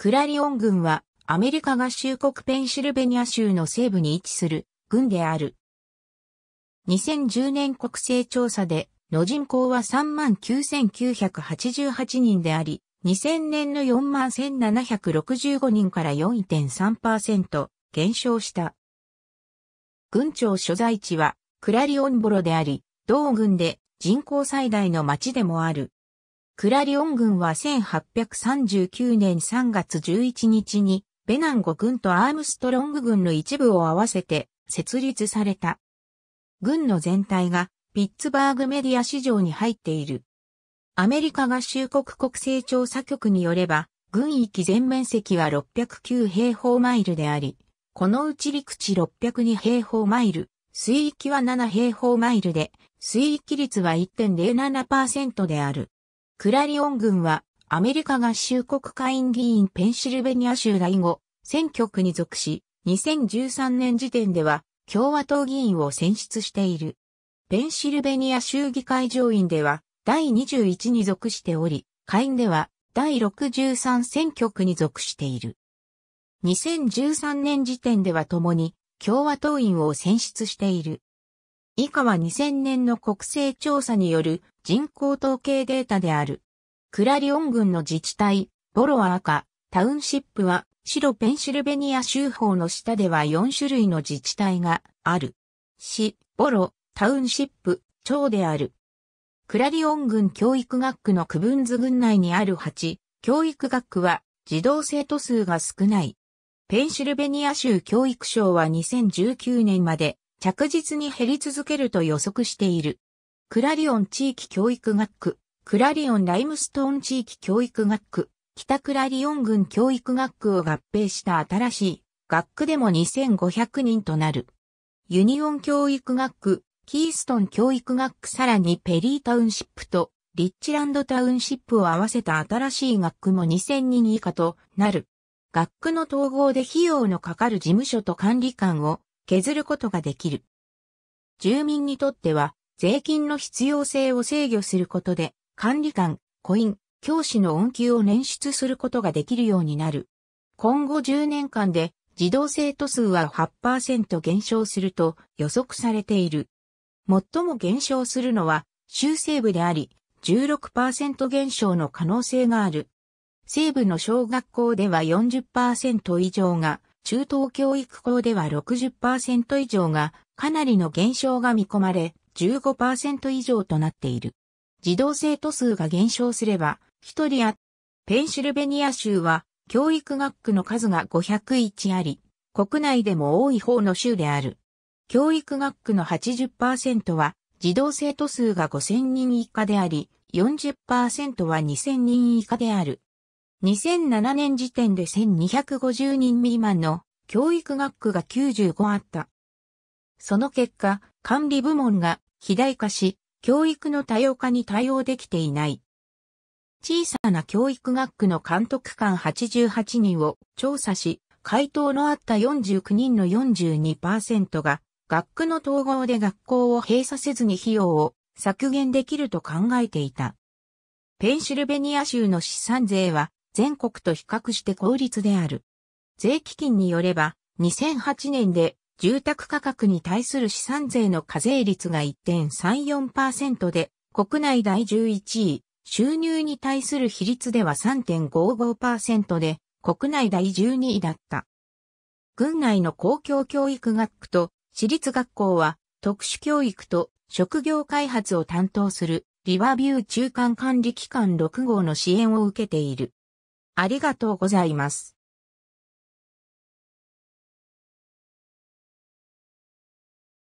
クラリオン郡はアメリカ合衆国ペンシルベニア州の西部に位置する郡である。2010年国勢調査での人口は39,988人であり、2000年の41,765人から4.3%減少した。郡庁所在地はクラリオンボロであり、同郡で人口最大の町でもある。クラリオン軍は1839年3月11日に、ベナンゴ軍とアームストロング軍の一部を合わせて設立された。軍の全体がピッツバーグメディア市場に入っている。アメリカ合衆国国勢調査局によれば、軍域全面積は609平方マイルであり、このうち陸地602平方マイル、水域は7平方マイルで、水域率は1.07%である。クラリオン軍は、アメリカ合衆国下院議員ペンシルベニア州第5選挙区に属し、2013年時点では共和党議員を選出している。ペンシルベニア州議会上院では第21に属しており、下院では第63選挙区に属している。2013年時点では共に共和党員を選出している。以下は2000年の国勢調査による人口統計データである。クラリオン郡の自治体、ボロア赤、タウンシップは、白ペンシルベニア州法の下では4種類の自治体がある。市、ボロ、タウンシップ、町である。クラリオン郡教育学区の区分図郡内にある8、教育学区は児童生徒数が少ない。ペンシルベニア州教育省は2019年まで着実に減り続けると予測している。クラリオン地域教育学区、クラリオンライムストーン地域教育学区、北クラリオン郡教育学区を合併した新しい学区でも2500人となる。ユニオン教育学区、キーストン教育学区さらにペリータウンシップとリッチランドタウンシップを合わせた新しい学区も2000人以下となる。学区の統合で費用のかかる事務所と管理官を削ることができる。住民にとっては、税金の必要性を制御することで、管理官、コイン、教師の恩給を捻出することができるようになる。今後10年間で、児童生徒数は8%減少すると予測されている。最も減少するのは、州西部であり、16%減少の可能性がある。西部の小学校では40%以上が中等教育校では60%以上がかなりの減少が見込まれ、15%以上となっている。児童生徒数が減少すれば、一人あ、ペンシルベニア州は教育学区の数が501あり、国内でも多い方の州である。教育学区の80%は児童生徒数が5000人以下であり、40%は2000人以下である。2007年時点で1250人未満の教育学区が95あった。その結果、管理部門が肥大化し、教育の多様化に対応できていない。小さな教育学区の監督官88人を調査し、回答のあった49人の42%が、学区の統合で学校を閉鎖せずに費用を削減できると考えていた。ペンシルベニア州の資産税は全国と比較して効率である。税基金によれば、2008年で住宅価格に対する資産税の課税率が1.34%で、国内第11位、収入に対する比率では3.55%で、国内第12位だった。軍内の公共教育学区と私立学校は特殊教育と職業開発を担当するリバビュー中間管理機関6号の支援を受けている。ありがとうございます。